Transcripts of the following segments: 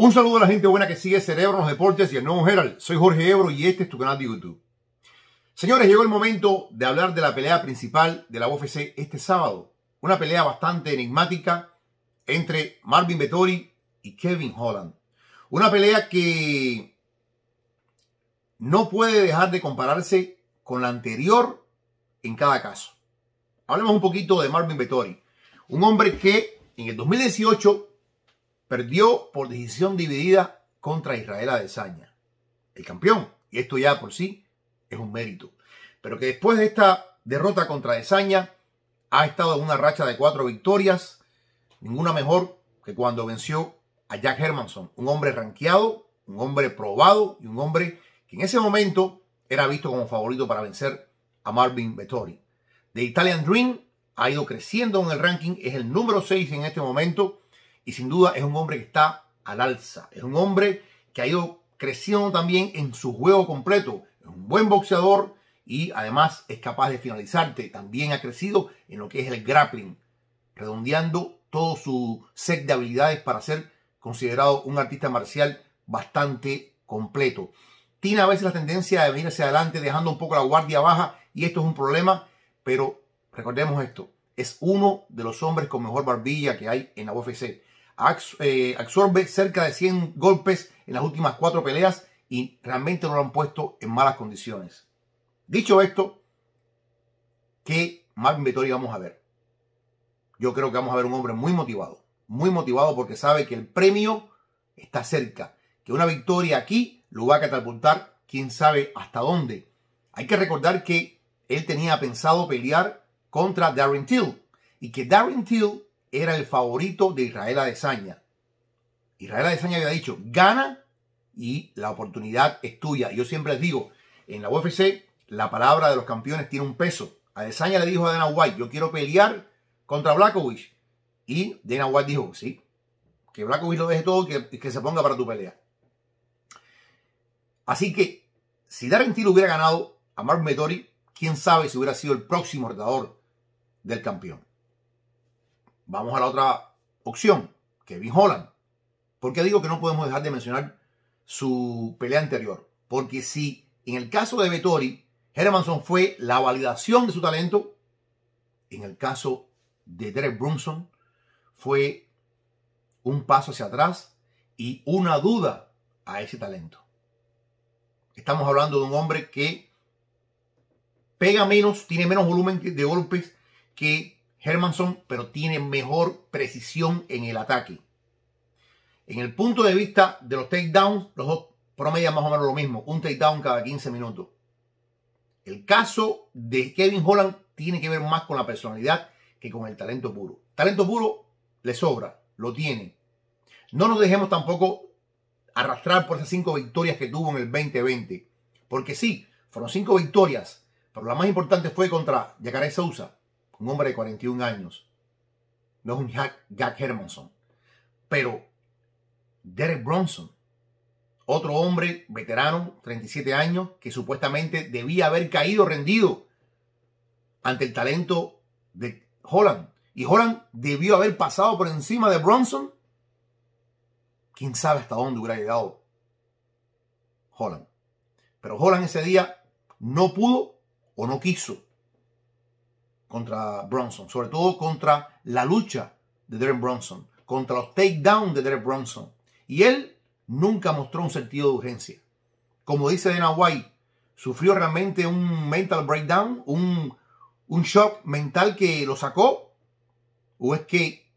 Un saludo a la gente buena que sigue Cerebro los Deportes y el Nuevo Gerald. Soy Jorge Ebro y este es tu canal de YouTube. Señores, llegó el momento de hablar de la pelea principal de la UFC este sábado. Una pelea bastante enigmática entre Marvin Vettori y Kevin Holland. Una pelea que no puede dejar de compararse con la anterior en cada caso. Hablemos un poquito de Marvin Vettori. Un hombre que en el 2018 perdió por decisión dividida contra Israel Adesanya, el campeón. Y esto ya por sí es un mérito. Pero que después de esta derrota contra Adesanya, ha estado en una racha de cuatro victorias, ninguna mejor que cuando venció a Jack Hermanson, un hombre ranqueado, un hombre probado y un hombre que en ese momento era visto como favorito para vencer a Marvin Vettori. The Italian Dream ha ido creciendo en el ranking, es el número seis en este momento y sin duda es un hombre que está al alza. Es un hombre que ha ido creciendo también en su juego completo. Es un buen boxeador y además es capaz de finalizarte. También ha crecido en lo que es el grappling, redondeando todo su set de habilidades para ser considerado un artista marcial bastante completo. Tiene a veces la tendencia de venir adelante dejando un poco la guardia baja y esto es un problema, pero recordemos esto, es uno de los hombres con mejor barbilla que hay en la UFC. Eh, absorbe cerca de 100 golpes en las últimas cuatro peleas y realmente no lo han puesto en malas condiciones. Dicho esto, ¿qué más victoria vamos a ver? Yo creo que vamos a ver un hombre muy motivado, muy motivado porque sabe que el premio está cerca, que una victoria aquí lo va a catapultar quién sabe hasta dónde. Hay que recordar que él tenía pensado pelear contra Darren Till y que Darren Till era el favorito de Israel Adesaña. Israel Adesaña había dicho, gana y la oportunidad es tuya. Yo siempre les digo, en la UFC la palabra de los campeones tiene un peso. Adesaña le dijo a Dana White, yo quiero pelear contra Blackovich. Y Dana White dijo, sí, que Blackovich lo deje todo y que, se ponga para tu pelea. Así que, si Darren Till hubiera ganado a Mark Medori, quién sabe si hubiera sido el próximo retador del campeón. Vamos a la otra opción, Kevin Holland. ¿Por qué digo que no podemos dejar de mencionar su pelea anterior? Porque si en el caso de Vettori, Hermanson fue la validación de su talento, en el caso de Derek Brunson fue un paso hacia atrás y una duda a ese talento. Estamos hablando de un hombre que pega menos, tiene menos volumen de golpes que Hermanson, pero tiene mejor precisión en el ataque. En el punto de vista de los takedowns, los dos promedian más o menos lo mismo, un takedown cada 15 minutos. El caso de Kevin Holland tiene que ver más con la personalidad que con el talento puro. Talento puro le sobra, lo tiene. No nos dejemos tampoco arrastrar por esas cinco victorias que tuvo en el 2020. Porque sí, fueron cinco victorias, pero la más importante fue contra Yacaré Sousa, un hombre de 41 años, no es un Jack, Hermanson, pero Derek Bronson, otro hombre veterano, 37 años, que supuestamente debía haber caído rendido ante el talento de Holland. Y Holland debió haber pasado por encima de Bronson. Quién sabe hasta dónde hubiera llegado Holland. Pero Holland ese día no pudo o no quiso contra Bronson, sobre todo contra la lucha de Derek Bronson, contra los takedowns de Derek Bronson. Y él nunca mostró un sentido de urgencia. Como dice Dana White, sufrió realmente un mental breakdown, un, shock mental que lo sacó, o es que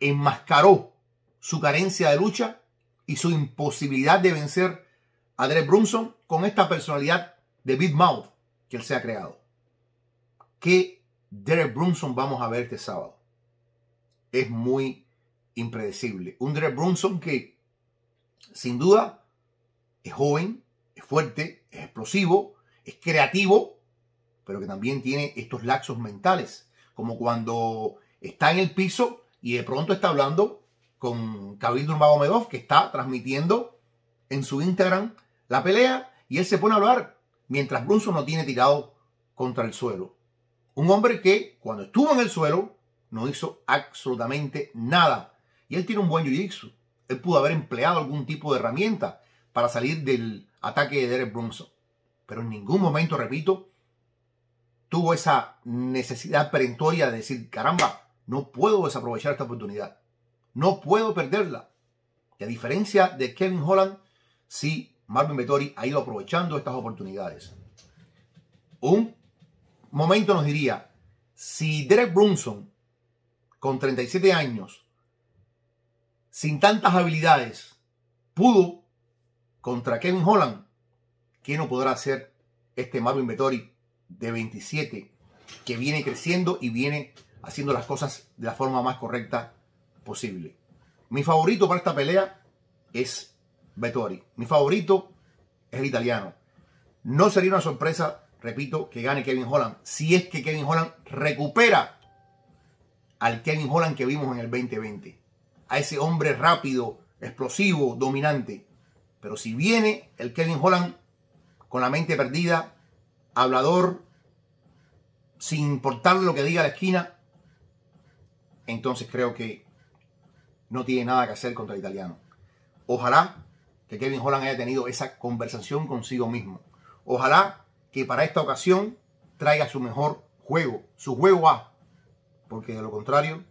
enmascaró su carencia de lucha y su imposibilidad de vencer a Derek Bronson con esta personalidad de Big Mouth que él se ha creado. que Derek Brunson vamos a ver este sábado. Es muy impredecible. Un Derek Brunson que, sin duda, es joven, es fuerte, es explosivo, es creativo, pero que también tiene estos laxos mentales. Como cuando está en el piso y de pronto está hablando con Khabib Nurmagomedov, que está transmitiendo en su Instagram la pelea, y él se pone a hablar mientras Brunson no tiene tirado contra el suelo. Un hombre que cuando estuvo en el suelo no hizo absolutamente nada. Y él tiene un buen jiu Él pudo haber empleado algún tipo de herramienta para salir del ataque de Derek Brunson. Pero en ningún momento, repito, tuvo esa necesidad perentoria de decir, caramba, no puedo desaprovechar esta oportunidad. No puedo perderla. Y a diferencia de Kevin Holland, sí, Marvin Vettori ha ido aprovechando estas oportunidades. Un momento nos diría, si Derek Brunson, con 37 años, sin tantas habilidades, pudo contra Kevin Holland, ¿quién no podrá hacer este Marvin Vettori de 27, que viene creciendo y viene haciendo las cosas de la forma más correcta posible? Mi favorito para esta pelea es Vettori. Mi favorito es el italiano. No sería una sorpresa repito, que gane Kevin Holland. Si es que Kevin Holland recupera al Kevin Holland que vimos en el 2020. A ese hombre rápido, explosivo, dominante. Pero si viene el Kevin Holland con la mente perdida, hablador, sin importar lo que diga la esquina, entonces creo que no tiene nada que hacer contra el italiano. Ojalá que Kevin Holland haya tenido esa conversación consigo mismo. Ojalá que para esta ocasión traiga su mejor juego, su juego A, porque de lo contrario,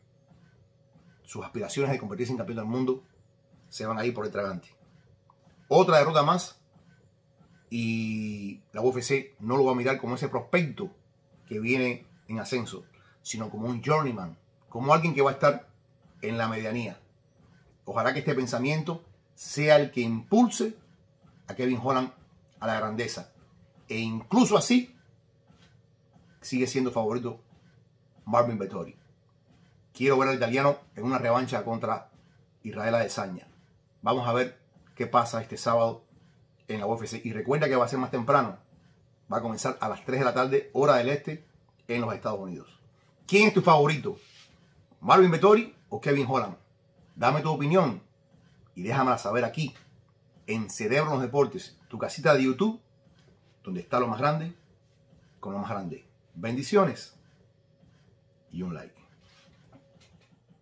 sus aspiraciones de convertirse en campeón del mundo se van a ir por el tragante. Otra derrota más y la UFC no lo va a mirar como ese prospecto que viene en ascenso, sino como un journeyman, como alguien que va a estar en la medianía. Ojalá que este pensamiento sea el que impulse a Kevin Holland a la grandeza e incluso así, sigue siendo favorito Marvin Vettori. Quiero ver al italiano en una revancha contra Israel Adesanya. Vamos a ver qué pasa este sábado en la UFC. Y recuerda que va a ser más temprano. Va a comenzar a las 3 de la tarde, hora del este, en los Estados Unidos. ¿Quién es tu favorito? ¿Marvin Vettori o Kevin Holland? Dame tu opinión y déjamela saber aquí en Cerebro los Deportes, tu casita de YouTube donde está lo más grande, con lo más grande. Bendiciones y un like.